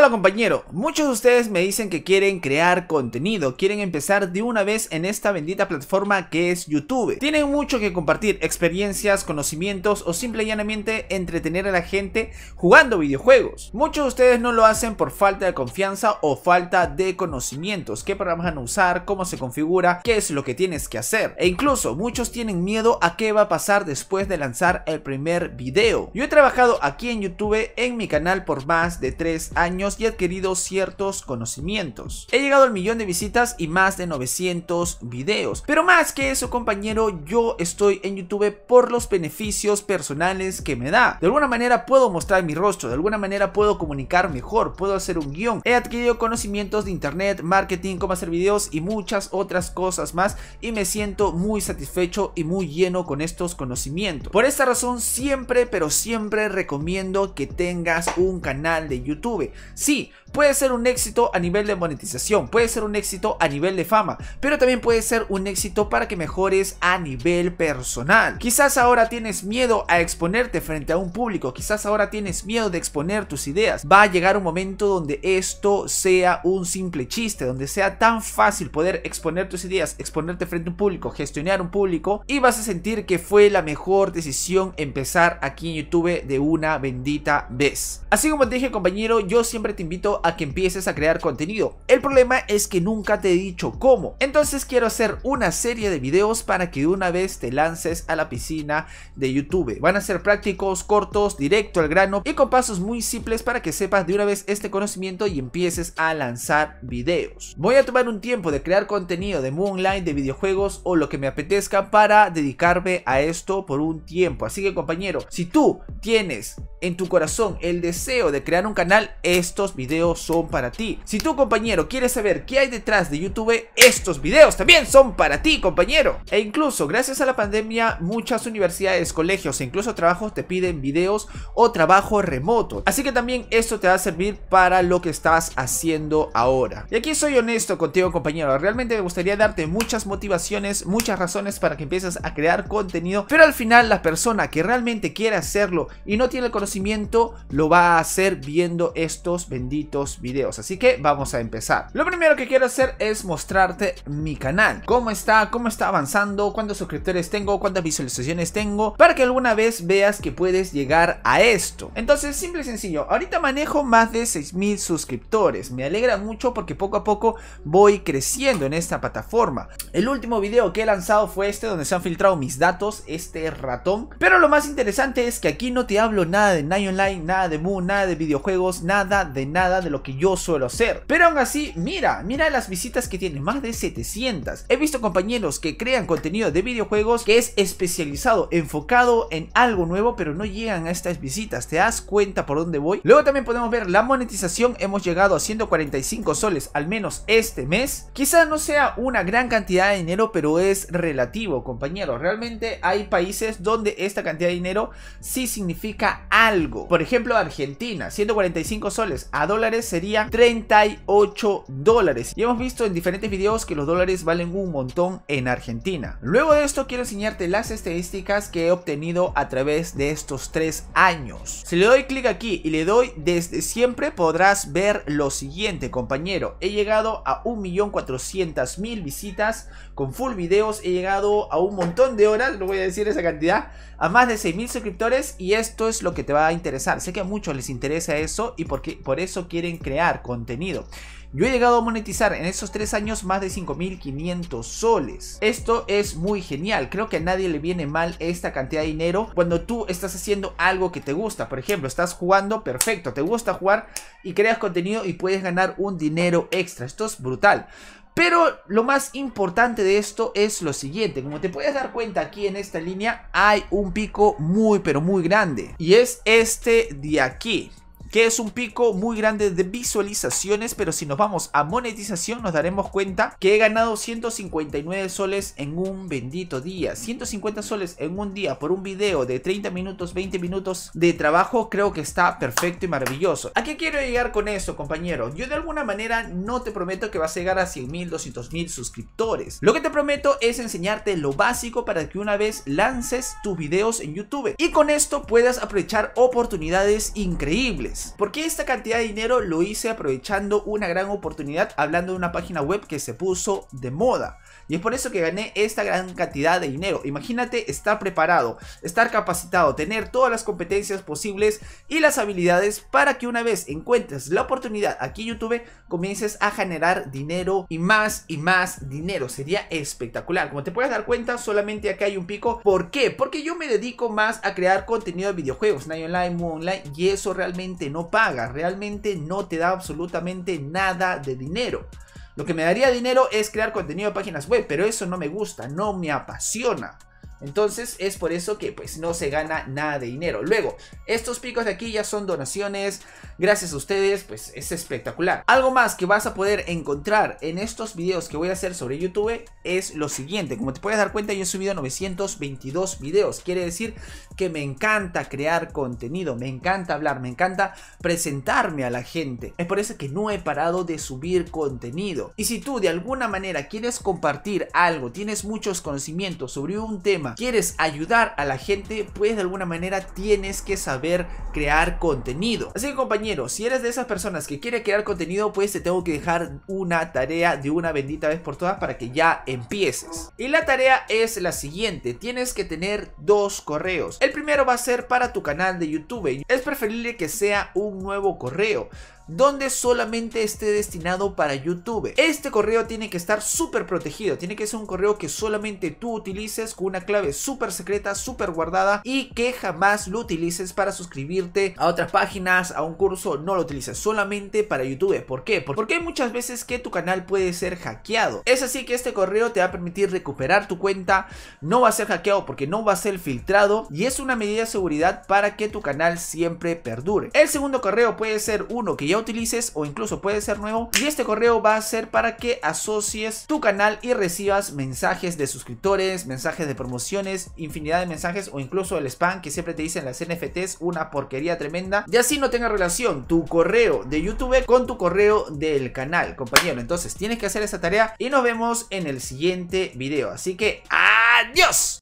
Hola compañero, muchos de ustedes me dicen que quieren crear contenido, quieren empezar de una vez en esta bendita plataforma que es YouTube. Tienen mucho que compartir, experiencias, conocimientos o simple y entretener a la gente jugando videojuegos. Muchos de ustedes no lo hacen por falta de confianza o falta de conocimientos, qué programas van a usar, cómo se configura, qué es lo que tienes que hacer. E incluso muchos tienen miedo a qué va a pasar después de lanzar el primer video. Yo he trabajado aquí en YouTube en mi canal por más de 3 años y y adquirido ciertos conocimientos. He llegado al millón de visitas y más de 900 videos. Pero más que eso, compañero, yo estoy en YouTube por los beneficios personales que me da. De alguna manera puedo mostrar mi rostro, de alguna manera puedo comunicar mejor, puedo hacer un guión. He adquirido conocimientos de internet, marketing, cómo hacer videos y muchas otras cosas más y me siento muy satisfecho y muy lleno con estos conocimientos. Por esta razón siempre, pero siempre recomiendo que tengas un canal de YouTube. Sí, puede ser un éxito a nivel de monetización, puede ser un éxito a nivel de fama, pero también puede ser un éxito para que mejores a nivel personal. Quizás ahora tienes miedo a exponerte frente a un público, quizás ahora tienes miedo de exponer tus ideas. Va a llegar un momento donde esto sea un simple chiste, donde sea tan fácil poder exponer tus ideas, exponerte frente a un público, gestionar un público y vas a sentir que fue la mejor decisión empezar aquí en YouTube de una bendita vez. Así como te dije compañero, yo siempre te invito a que empieces a crear contenido. El problema es que nunca te he dicho cómo. Entonces quiero hacer una serie de videos para que de una vez te lances a la piscina de YouTube. Van a ser prácticos, cortos, directo al grano y con pasos muy simples para que sepas de una vez este conocimiento y empieces a lanzar videos. Voy a tomar un tiempo de crear contenido de Moonlight, de videojuegos o lo que me apetezca para dedicarme a esto por un tiempo. Así que compañero, si tú tienes en tu corazón el deseo de crear un canal, es estos videos son para ti. Si tu compañero quiere saber qué hay detrás de YouTube, estos videos también son para ti, compañero. E incluso, gracias a la pandemia, muchas universidades, colegios e incluso trabajos te piden videos o trabajo remoto. Así que también esto te va a servir para lo que estás haciendo ahora. Y aquí soy honesto contigo, compañero. Realmente me gustaría darte muchas motivaciones, muchas razones para que empieces a crear contenido, pero al final la persona que realmente quiere hacerlo y no tiene el conocimiento, lo va a hacer viendo estos benditos videos. Así que vamos a empezar. Lo primero que quiero hacer es mostrarte mi canal. Cómo está, cómo está avanzando, cuántos suscriptores tengo, cuántas visualizaciones tengo. Para que alguna vez veas que puedes llegar a esto. Entonces, simple y sencillo. Ahorita manejo más de 6.000 suscriptores. Me alegra mucho porque poco a poco voy creciendo en esta plataforma. El último video que he lanzado fue este donde se han filtrado mis datos. Este ratón. Pero lo más interesante es que aquí no te hablo nada de Nine Online, nada de Mu, nada de videojuegos, nada de de nada de lo que yo suelo hacer. Pero aún así, mira, mira las visitas que tiene, más de 700. He visto compañeros que crean contenido de videojuegos que es especializado, enfocado en algo nuevo, pero no llegan a estas visitas. ¿Te das cuenta por dónde voy? Luego también podemos ver la monetización. Hemos llegado a 145 soles, al menos este mes. Quizá no sea una gran cantidad de dinero, pero es relativo, compañeros. Realmente hay países donde esta cantidad de dinero sí significa algo. Por ejemplo, Argentina, 145 soles a dólares sería 38 dólares. Y hemos visto en diferentes videos que los dólares valen un montón en Argentina. Luego de esto quiero enseñarte las estadísticas que he obtenido a través de estos tres años. Si le doy clic aquí y le doy desde siempre podrás ver lo siguiente compañero. He llegado a 1.400.000 visitas con full videos. He llegado a un montón de horas, no voy a decir esa cantidad, a más de 6.000 suscriptores y esto es lo que te va a interesar. Sé que a muchos les interesa eso y por qué por eso quieren crear contenido. Yo he llegado a monetizar en esos tres años más de 5.500 soles. Esto es muy genial. Creo que a nadie le viene mal esta cantidad de dinero cuando tú estás haciendo algo que te gusta. Por ejemplo, estás jugando, perfecto, te gusta jugar y creas contenido y puedes ganar un dinero extra. Esto es brutal. Pero lo más importante de esto es lo siguiente, como te puedes dar cuenta aquí en esta línea hay un pico muy pero muy grande y es este de aquí que es un pico muy grande de visualizaciones, pero si nos vamos a monetización nos daremos cuenta que he ganado 159 soles en un bendito día. 150 soles en un día por un video de 30 minutos, 20 minutos de trabajo creo que está perfecto y maravilloso. ¿A qué quiero llegar con esto compañero? Yo de alguna manera no te prometo que vas a llegar a 100 mil, 200 mil suscriptores. Lo que te prometo es enseñarte lo básico para que una vez lances tus videos en YouTube y con esto puedas aprovechar oportunidades increíbles. Porque ¿Por qué esta cantidad de dinero? Lo hice aprovechando una gran oportunidad hablando de una página web que se puso de moda. Y es por eso que gané esta gran cantidad de dinero. Imagínate estar preparado, estar capacitado, tener todas las competencias posibles y las habilidades para que una vez encuentres la oportunidad aquí en YouTube comiences a generar dinero y más y más dinero. Sería espectacular. Como te puedes dar cuenta, solamente acá hay un pico. ¿Por qué? Porque yo me dedico más a crear contenido de videojuegos, Night Online, Moon Online, y eso realmente no pagas. Realmente no te da absolutamente nada de dinero. Lo que me daría dinero es crear contenido de páginas web, pero eso no me gusta, no me apasiona. Entonces es por eso que pues no se gana nada de dinero. Luego, estos picos de aquí ya son donaciones. Gracias a ustedes, pues es espectacular. Algo más que vas a poder encontrar en estos videos que voy a hacer sobre YouTube es lo siguiente. Como te puedes dar cuenta, yo he subido 922 videos. Quiere decir que me encanta crear contenido, me encanta hablar, me encanta presentarme a la gente. Es por eso que no he parado de subir contenido. Y si tú de alguna manera quieres compartir algo, tienes muchos conocimientos sobre un tema, Quieres ayudar a la gente, pues de alguna manera tienes que saber crear contenido. Así que compañero, si eres de esas personas que quiere crear contenido, pues te tengo que dejar una tarea de una bendita vez por todas para que ya empieces. Y la tarea es la siguiente, tienes que tener dos correos. El primero va a ser para tu canal de YouTube. Es preferible que sea un nuevo correo donde solamente esté destinado para YouTube. Este correo tiene que estar súper protegido, tiene que ser un correo que solamente tú utilices con una clave súper secreta, súper guardada y que jamás lo utilices para suscribirte a otras páginas, a un curso, no lo utilices, solamente para YouTube. ¿Por qué? Porque hay muchas veces que tu canal puede ser hackeado. Es así que este correo te va a permitir recuperar tu cuenta, no va a ser hackeado porque no va a ser filtrado y es una medida de seguridad para que tu canal siempre perdure. El segundo correo puede ser uno que ya utilices o incluso puede ser nuevo. Y este correo va a ser para que asocies tu canal y recibas mensajes de suscriptores, mensajes de promociones, infinidad de mensajes o incluso el spam que siempre te dicen las NFTs, una porquería tremenda. Y así no tenga relación tu correo de YouTube con tu correo del canal, compañero. Entonces tienes que hacer esa tarea y nos vemos en el siguiente video. Así que adiós.